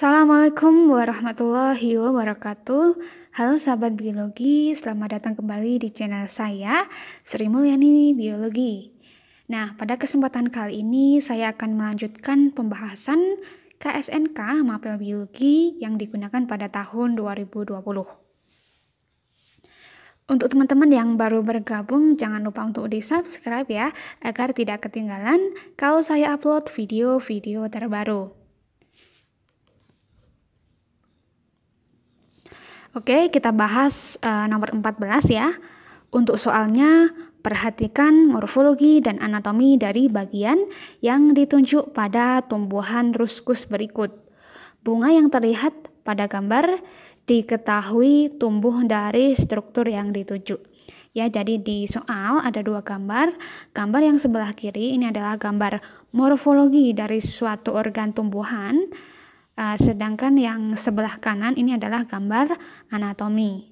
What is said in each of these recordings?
Assalamualaikum warahmatullahi wabarakatuh. Halo sahabat biologi, selamat datang kembali di channel saya Sri Mulyani Biologi. Nah, pada kesempatan kali ini saya akan melanjutkan pembahasan KSNK Mapel Biologi yang digunakan pada tahun 2020. Untuk teman-teman yang baru bergabung, jangan lupa untuk di-subscribe ya, agar tidak ketinggalan kalau saya upload video-video terbaru. Oke, kita bahas uh, nomor 14 ya. Untuk soalnya, perhatikan morfologi dan anatomi dari bagian yang ditunjuk pada tumbuhan ruskus berikut. Bunga yang terlihat pada gambar diketahui tumbuh dari struktur yang ditunjuk. Ya, jadi di soal ada dua gambar. Gambar yang sebelah kiri ini adalah gambar morfologi dari suatu organ tumbuhan Uh, sedangkan yang sebelah kanan ini adalah gambar anatomi.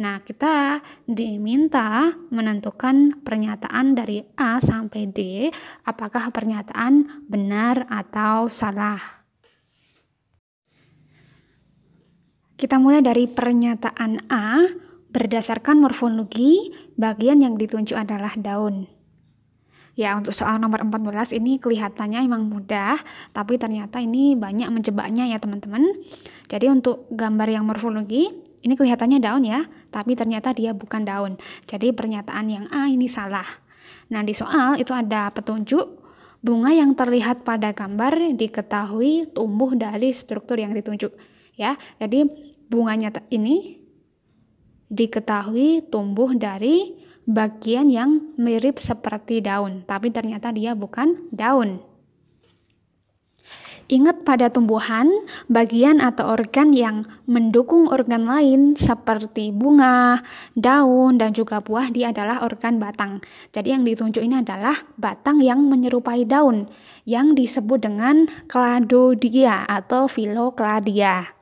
Nah, kita diminta menentukan pernyataan dari A sampai D, apakah pernyataan benar atau salah. Kita mulai dari pernyataan A berdasarkan morfologi, bagian yang ditunjuk adalah daun. Ya, untuk soal nomor 14 ini kelihatannya memang mudah, tapi ternyata ini banyak menjebaknya ya, teman-teman. Jadi untuk gambar yang morfologi, ini kelihatannya daun ya, tapi ternyata dia bukan daun. Jadi pernyataan yang A ah, ini salah. Nah, di soal itu ada petunjuk bunga yang terlihat pada gambar diketahui tumbuh dari struktur yang ditunjuk ya. Jadi bunganya ini diketahui tumbuh dari bagian yang mirip seperti daun, tapi ternyata dia bukan daun. Ingat pada tumbuhan, bagian atau organ yang mendukung organ lain seperti bunga, daun, dan juga buah dia adalah organ batang. Jadi yang ditunjuk ini adalah batang yang menyerupai daun yang disebut dengan cladodia atau filokladia.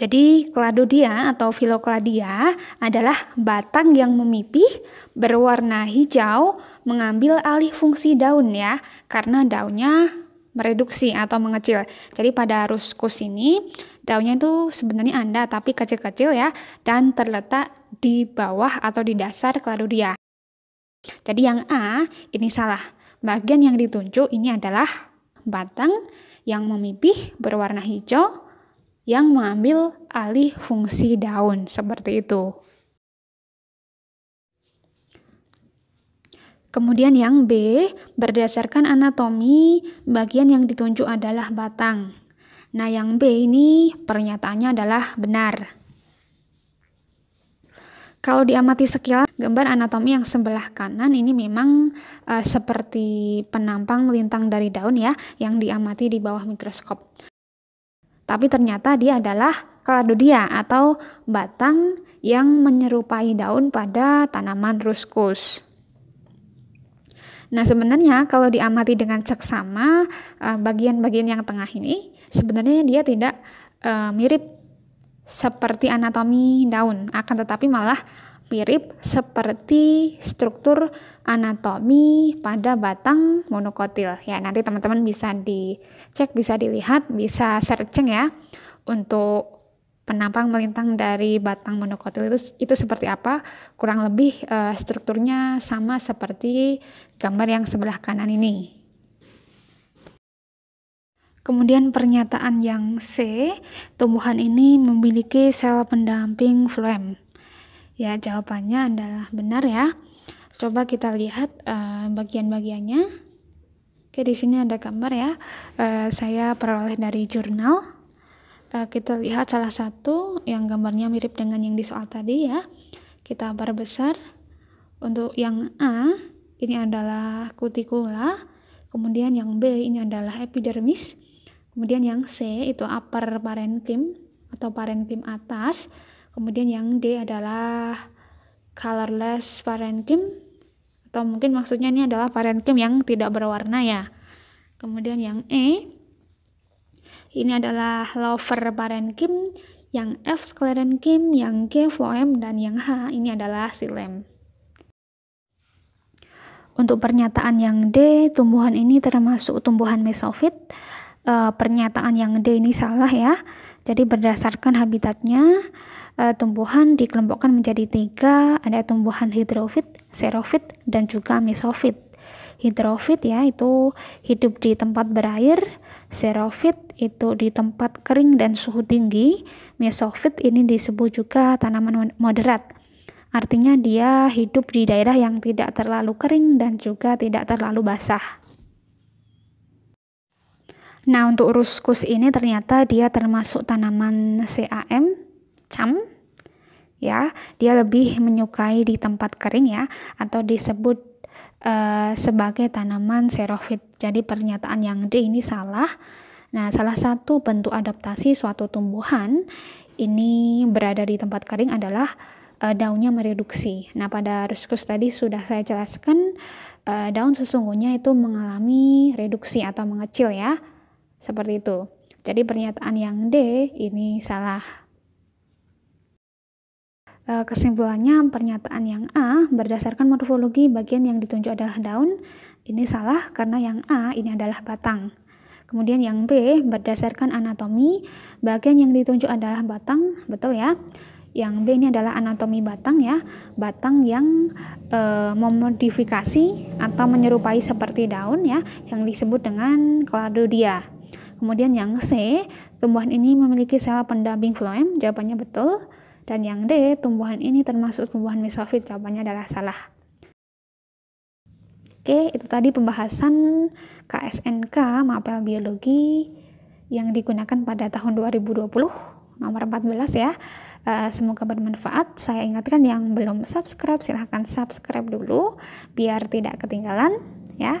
Jadi kladodia atau filokladia adalah batang yang memipih, berwarna hijau, mengambil alih fungsi daun ya, karena daunnya mereduksi atau mengecil. Jadi pada ruskus ini daunnya itu sebenarnya anda tapi kecil-kecil ya dan terletak di bawah atau di dasar kladodia. Jadi yang A ini salah. Bagian yang ditunjuk ini adalah batang yang memipih berwarna hijau, yang mengambil alih fungsi daun seperti itu. Kemudian yang B, berdasarkan anatomi, bagian yang ditunjuk adalah batang. Nah, yang B ini pernyataannya adalah benar. Kalau diamati sekilas, gambar anatomi yang sebelah kanan ini memang uh, seperti penampang melintang dari daun ya, yang diamati di bawah mikroskop tapi ternyata dia adalah kaladodia atau batang yang menyerupai daun pada tanaman ruskus. Nah, sebenarnya kalau diamati dengan seksama eh, bagian-bagian yang tengah ini sebenarnya dia tidak eh, mirip seperti anatomi daun, akan tetapi malah mirip seperti struktur anatomi pada batang monokotil. Ya, nanti teman-teman bisa dicek, bisa dilihat, bisa searching ya untuk penampang melintang dari batang monokotil itu itu seperti apa? Kurang lebih uh, strukturnya sama seperti gambar yang sebelah kanan ini. Kemudian pernyataan yang C, tumbuhan ini memiliki sel pendamping floem. Ya, jawabannya adalah benar ya. Coba kita lihat uh, bagian-bagiannya. Oke, di sini ada gambar ya. Uh, saya peroleh dari jurnal. Uh, kita lihat salah satu yang gambarnya mirip dengan yang di soal tadi ya. Kita perbesar. Untuk yang A, ini adalah kutikula. Kemudian yang B, ini adalah epidermis. Kemudian yang C, itu upper parenkim atau parenkim atas Kemudian yang D adalah colorless parenkim atau mungkin maksudnya ini adalah parenkim yang tidak berwarna ya. Kemudian yang E ini adalah lover parenkim, yang F sklerenkim, yang G phloem dan yang H ini adalah silem. Untuk pernyataan yang D, tumbuhan ini termasuk tumbuhan mesofit. E, pernyataan yang D ini salah ya. Jadi berdasarkan habitatnya, eh, tumbuhan dikelompokkan menjadi tiga, ada tumbuhan hidrofit, serofit, dan juga mesofit. Hidrofit ya itu hidup di tempat berair, serofit itu di tempat kering dan suhu tinggi, mesofit ini disebut juga tanaman moderat. Artinya dia hidup di daerah yang tidak terlalu kering dan juga tidak terlalu basah. Nah, untuk ruskus ini ternyata dia termasuk tanaman CAM, cam. Ya, dia lebih menyukai di tempat kering ya atau disebut uh, sebagai tanaman xerofit. Jadi pernyataan yang D ini salah. Nah, salah satu bentuk adaptasi suatu tumbuhan ini berada di tempat kering adalah uh, daunnya mereduksi. Nah, pada ruskus tadi sudah saya jelaskan uh, daun sesungguhnya itu mengalami reduksi atau mengecil ya. Seperti itu. Jadi pernyataan yang D ini salah. E, kesimpulannya pernyataan yang A berdasarkan morfologi bagian yang ditunjuk adalah daun ini salah karena yang A ini adalah batang. Kemudian yang B berdasarkan anatomi bagian yang ditunjuk adalah batang, betul ya? Yang B ini adalah anatomi batang ya, batang yang e, memodifikasi atau menyerupai seperti daun ya, yang disebut dengan kladodia. Kemudian yang C, tumbuhan ini memiliki sel pendamping floem, jawabannya betul. Dan yang D, tumbuhan ini termasuk tumbuhan mesofit, jawabannya adalah salah. Oke, itu tadi pembahasan KSNK Mapel Biologi yang digunakan pada tahun 2020 nomor 14 ya. Eh, semoga bermanfaat. Saya ingatkan yang belum subscribe silahkan subscribe dulu biar tidak ketinggalan ya.